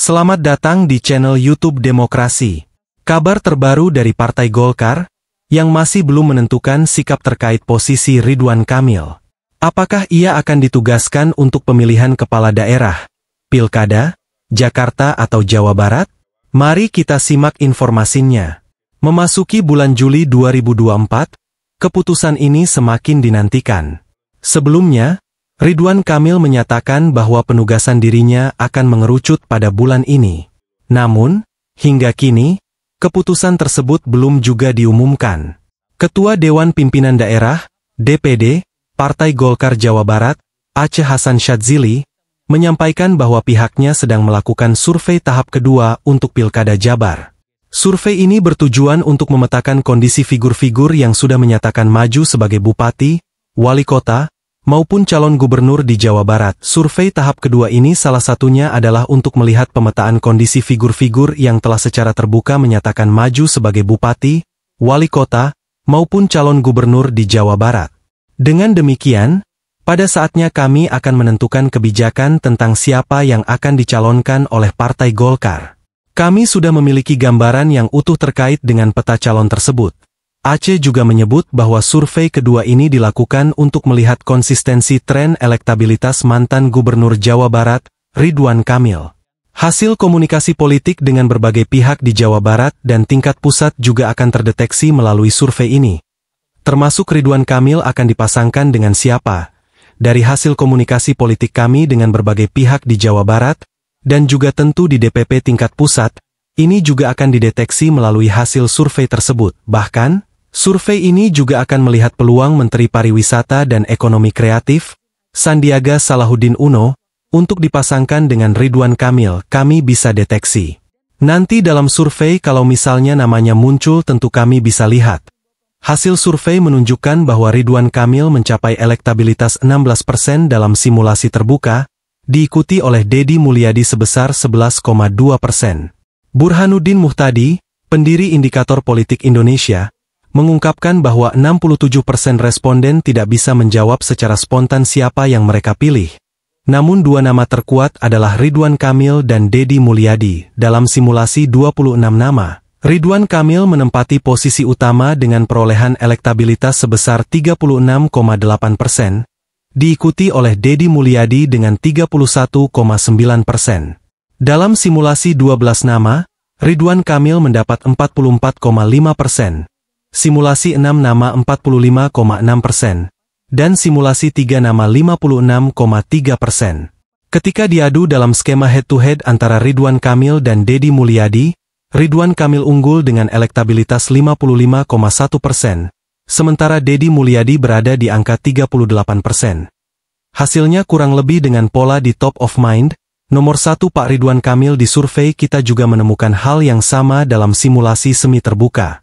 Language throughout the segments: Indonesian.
Selamat datang di channel YouTube Demokrasi. Kabar terbaru dari Partai Golkar, yang masih belum menentukan sikap terkait posisi Ridwan Kamil. Apakah ia akan ditugaskan untuk pemilihan kepala daerah, pilkada, Jakarta atau Jawa Barat? Mari kita simak informasinya. Memasuki bulan Juli 2024, keputusan ini semakin dinantikan. Sebelumnya, Ridwan Kamil menyatakan bahwa penugasan dirinya akan mengerucut pada bulan ini. Namun, hingga kini, keputusan tersebut belum juga diumumkan. Ketua Dewan Pimpinan Daerah, DPD, Partai Golkar Jawa Barat, Aceh Hasan Syadzili, menyampaikan bahwa pihaknya sedang melakukan survei tahap kedua untuk Pilkada Jabar. Survei ini bertujuan untuk memetakan kondisi figur-figur yang sudah menyatakan maju sebagai bupati, wali kota, maupun calon gubernur di Jawa Barat. Survei tahap kedua ini salah satunya adalah untuk melihat pemetaan kondisi figur-figur yang telah secara terbuka menyatakan maju sebagai bupati, wali kota, maupun calon gubernur di Jawa Barat. Dengan demikian, pada saatnya kami akan menentukan kebijakan tentang siapa yang akan dicalonkan oleh Partai Golkar. Kami sudah memiliki gambaran yang utuh terkait dengan peta calon tersebut. Aceh juga menyebut bahwa survei kedua ini dilakukan untuk melihat konsistensi tren elektabilitas mantan Gubernur Jawa Barat, Ridwan Kamil. Hasil komunikasi politik dengan berbagai pihak di Jawa Barat dan tingkat pusat juga akan terdeteksi melalui survei ini. Termasuk Ridwan Kamil akan dipasangkan dengan siapa. Dari hasil komunikasi politik kami dengan berbagai pihak di Jawa Barat, dan juga tentu di DPP tingkat pusat, ini juga akan dideteksi melalui hasil survei tersebut. Bahkan, Survei ini juga akan melihat peluang Menteri Pariwisata dan Ekonomi Kreatif, Sandiaga Salahuddin Uno, untuk dipasangkan dengan Ridwan Kamil, kami bisa deteksi. Nanti dalam survei kalau misalnya namanya muncul tentu kami bisa lihat. Hasil survei menunjukkan bahwa Ridwan Kamil mencapai elektabilitas 16% dalam simulasi terbuka, diikuti oleh Dedi Mulyadi sebesar 11,2%. Burhanuddin Muhtadi, pendiri Indikator Politik Indonesia, mengungkapkan bahwa 67% persen responden tidak bisa menjawab secara spontan siapa yang mereka pilih. Namun dua nama terkuat adalah Ridwan Kamil dan Dedi Mulyadi. Dalam simulasi 26 nama, Ridwan Kamil menempati posisi utama dengan perolehan elektabilitas sebesar 36,8 persen, diikuti oleh Dedi Mulyadi dengan 31,9 persen. Dalam simulasi 12 nama, Ridwan Kamil mendapat 44,5 persen, simulasi 6 nama 45,6 persen, dan simulasi 3 nama 56,3 persen. Ketika diadu dalam skema head-to-head -head antara Ridwan Kamil dan Dedi Mulyadi, Ridwan Kamil unggul dengan elektabilitas 55,1 persen, sementara Dedi Mulyadi berada di angka 38 persen. Hasilnya kurang lebih dengan pola di top of mind, nomor satu Pak Ridwan Kamil di survei kita juga menemukan hal yang sama dalam simulasi semi terbuka.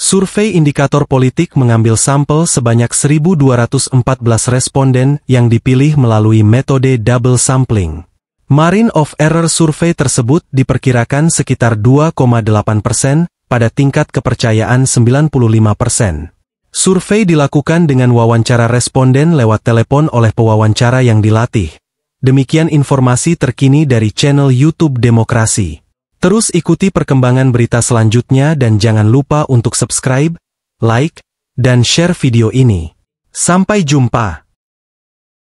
Survei indikator politik mengambil sampel sebanyak 1.214 responden yang dipilih melalui metode double sampling. Marin of error survei tersebut diperkirakan sekitar 2,8 persen, pada tingkat kepercayaan 95 persen. Survei dilakukan dengan wawancara responden lewat telepon oleh pewawancara yang dilatih. Demikian informasi terkini dari channel YouTube Demokrasi. Terus ikuti perkembangan berita selanjutnya dan jangan lupa untuk subscribe, like, dan share video ini. Sampai jumpa!